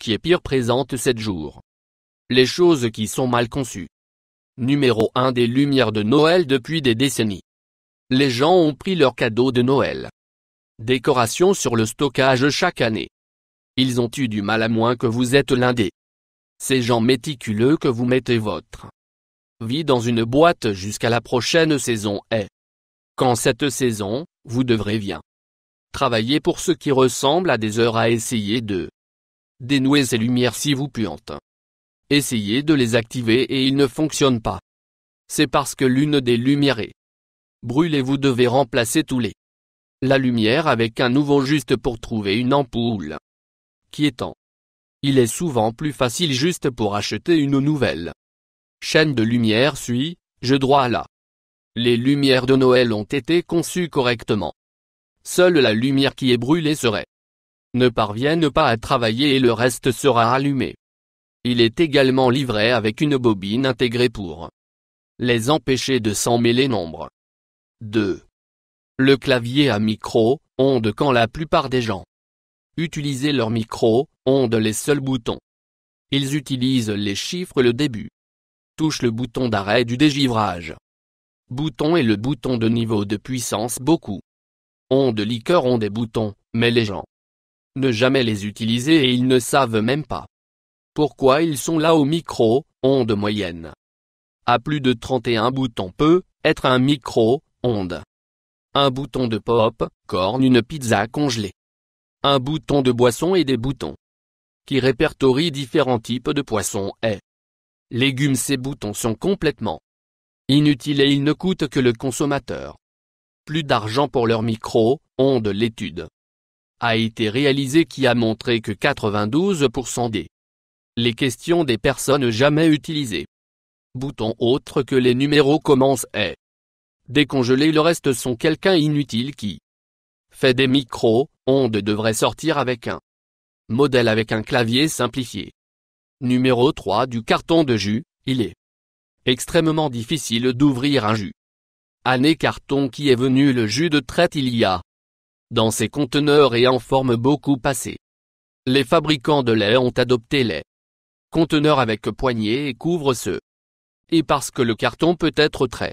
qui est pire présente 7 jours. Les choses qui sont mal conçues. Numéro 1 des lumières de Noël depuis des décennies. Les gens ont pris leurs cadeaux de Noël. Décoration sur le stockage chaque année. Ils ont eu du mal à moins que vous êtes l'un des. Ces gens méticuleux que vous mettez votre vie dans une boîte jusqu'à la prochaine saison est. Quand cette saison, vous devrez bien travailler pour ce qui ressemble à des heures à essayer de Dénouez ces lumières si vous puante. Essayez de les activer et ils ne fonctionnent pas. C'est parce que l'une des lumières est brûlée vous devez remplacer tous les la lumière avec un nouveau juste pour trouver une ampoule qui est il est souvent plus facile juste pour acheter une nouvelle. Chaîne de lumière suit, je droit là. Les lumières de Noël ont été conçues correctement. Seule la lumière qui est brûlée serait ne parviennent pas à travailler et le reste sera allumé. Il est également livré avec une bobine intégrée pour les empêcher de s'en mêler nombre. 2. Le clavier à micro, onde quand la plupart des gens utilisent leur micro, onde les seuls boutons. Ils utilisent les chiffres le début. Touche le bouton d'arrêt du dégivrage. Bouton et le bouton de niveau de puissance beaucoup. Onde liqueur ont des boutons, mais les gens ne jamais les utiliser et ils ne savent même pas pourquoi ils sont là au micro, onde moyenne. À plus de 31 boutons peut être un micro, onde. Un bouton de pop, corne une pizza congelée. Un bouton de boisson et des boutons. Qui répertorie différents types de poissons et légumes ces boutons sont complètement inutiles et ils ne coûtent que le consommateur. Plus d'argent pour leur micro, onde l'étude a été réalisé qui a montré que 92% des les questions des personnes jamais utilisées. Boutons autres que les numéros commencent est décongelé le reste sont quelqu'un inutile qui fait des micros, ondes devrait sortir avec un modèle avec un clavier simplifié. Numéro 3 du carton de jus, il est extrêmement difficile d'ouvrir un jus. Année carton qui est venu le jus de traite il y a dans ces conteneurs et en forme beaucoup passée. Les fabricants de lait ont adopté les conteneurs avec poignée et couvre-ceux. Et parce que le carton peut être très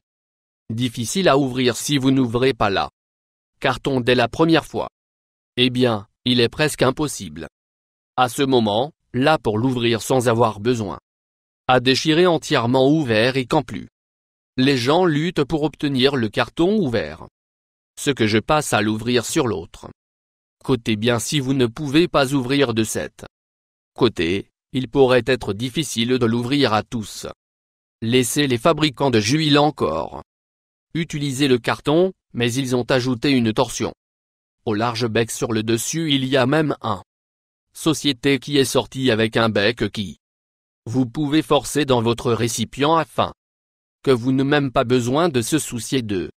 difficile à ouvrir si vous n'ouvrez pas la carton dès la première fois. Eh bien, il est presque impossible. À ce moment, là pour l'ouvrir sans avoir besoin à déchirer entièrement ouvert et qu'en plus. Les gens luttent pour obtenir le carton ouvert ce que je passe à l'ouvrir sur l'autre. Côté bien si vous ne pouvez pas ouvrir de cet côté, il pourrait être difficile de l'ouvrir à tous. Laissez les fabricants de juil encore. Utilisez le carton, mais ils ont ajouté une torsion. Au large bec sur le dessus il y a même un. Société qui est sortie avec un bec qui. Vous pouvez forcer dans votre récipient afin que vous ne même pas besoin de se soucier d'eux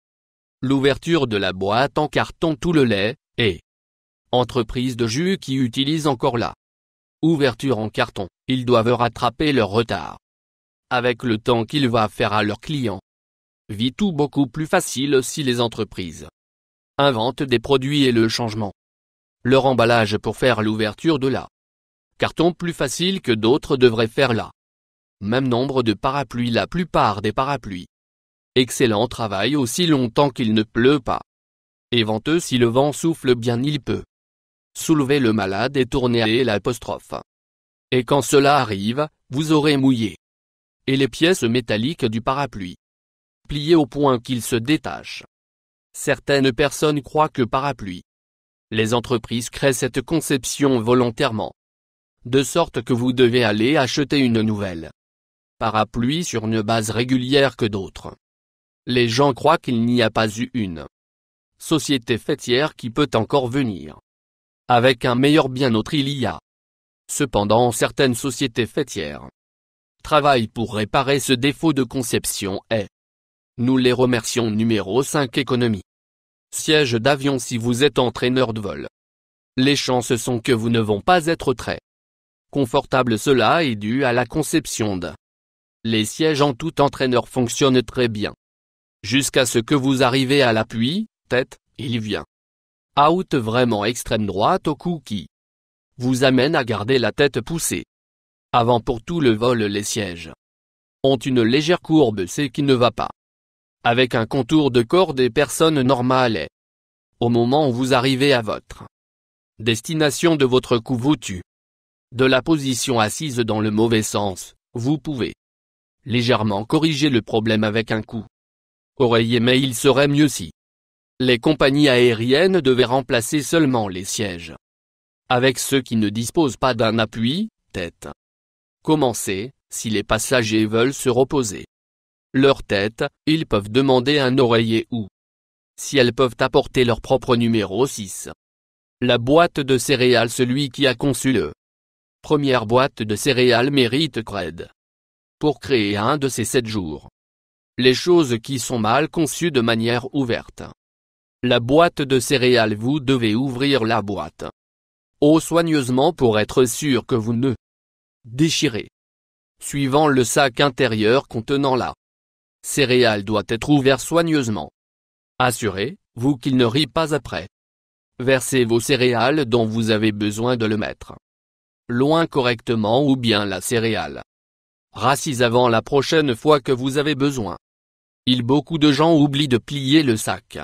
l'ouverture de la boîte en carton tout le lait, et entreprise de jus qui utilise encore la ouverture en carton, ils doivent rattraper leur retard. Avec le temps qu'ils va faire à leurs clients. Vit tout beaucoup plus facile si les entreprises inventent des produits et le changement. Leur emballage pour faire l'ouverture de la carton plus facile que d'autres devraient faire la Même nombre de parapluies La plupart des parapluies Excellent travail aussi longtemps qu'il ne pleut pas. Et venteux si le vent souffle bien il peut. Soulevez le malade et tournez l'apostrophe. Et quand cela arrive, vous aurez mouillé. Et les pièces métalliques du parapluie. Pliez au point qu'il se détache. Certaines personnes croient que parapluie. Les entreprises créent cette conception volontairement. De sorte que vous devez aller acheter une nouvelle parapluie sur une base régulière que d'autres. Les gens croient qu'il n'y a pas eu une société fêtière qui peut encore venir. Avec un meilleur bien autre il y a. Cependant certaines sociétés fêtières travaillent pour réparer ce défaut de conception et nous les remercions numéro 5 économie. Siège d'avion si vous êtes entraîneur de vol. Les chances sont que vous ne vont pas être très confortable cela est dû à la conception de les sièges en tout entraîneur fonctionnent très bien. Jusqu'à ce que vous arrivez à l'appui, tête, il vient. Out vraiment extrême droite au cou qui vous amène à garder la tête poussée. Avant pour tout le vol les sièges ont une légère courbe c'est qui ne va pas. Avec un contour de corps des personnes normales au moment où vous arrivez à votre destination de votre cou voûtu. De la position assise dans le mauvais sens, vous pouvez légèrement corriger le problème avec un coup oreiller mais il serait mieux si les compagnies aériennes devaient remplacer seulement les sièges avec ceux qui ne disposent pas d'un appui, tête. Commencez, si les passagers veulent se reposer leur tête, ils peuvent demander un oreiller ou si elles peuvent apporter leur propre numéro 6. La boîte de céréales Celui qui a conçu le première boîte de céréales mérite cred. Pour créer un de ces sept jours, les choses qui sont mal conçues de manière ouverte. La boîte de céréales Vous devez ouvrir la boîte. Oh soigneusement pour être sûr que vous ne déchirez. Suivant le sac intérieur contenant la céréale doit être ouvert soigneusement. Assurez-vous qu'il ne rit pas après. Versez vos céréales dont vous avez besoin de le mettre loin correctement ou bien la céréale. Rassise avant la prochaine fois que vous avez besoin. Il beaucoup de gens oublient de plier le sac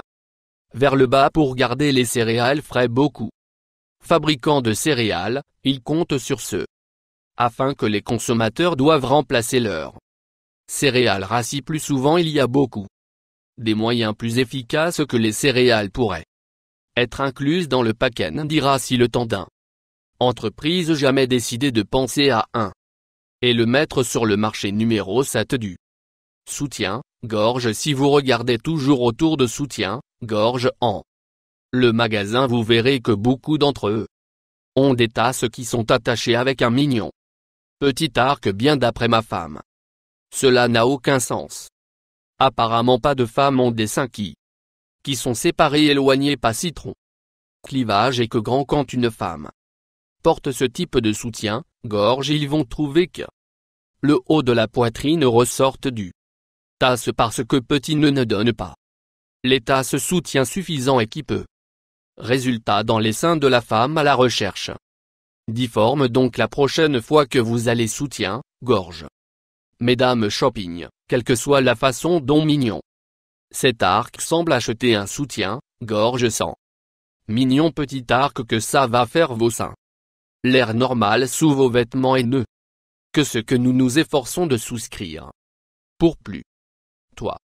vers le bas pour garder les céréales frais beaucoup. Fabricants de céréales, ils comptent sur ce afin que les consommateurs doivent remplacer leurs céréales rassis plus souvent il y a beaucoup des moyens plus efficaces que les céréales pourraient être incluses dans le paquet dira si le temps d'un entreprise jamais décidé de penser à un et le mettre sur le marché numéro 7 du soutien, Gorge Si vous regardez toujours autour de soutien, Gorge en le magasin vous verrez que beaucoup d'entre eux ont des tasses qui sont attachées avec un mignon. Petit arc bien d'après ma femme. Cela n'a aucun sens. Apparemment pas de femmes ont des seins qui sont séparés éloignés pas citron. Clivage et que grand quand une femme porte ce type de soutien, gorge ils vont trouver que le haut de la poitrine ressorte du tasse parce que Petit ne ne donne pas. L'État se soutient suffisant et qui peut. Résultat dans les seins de la femme à la recherche. Diforme donc la prochaine fois que vous allez soutien, gorge. Mesdames shopping, quelle que soit la façon dont Mignon. Cet arc semble acheter un soutien, gorge sans. Mignon petit arc que ça va faire vos seins. L'air normal sous vos vêtements haineux. Que ce que nous nous efforçons de souscrire. Pour plus toi.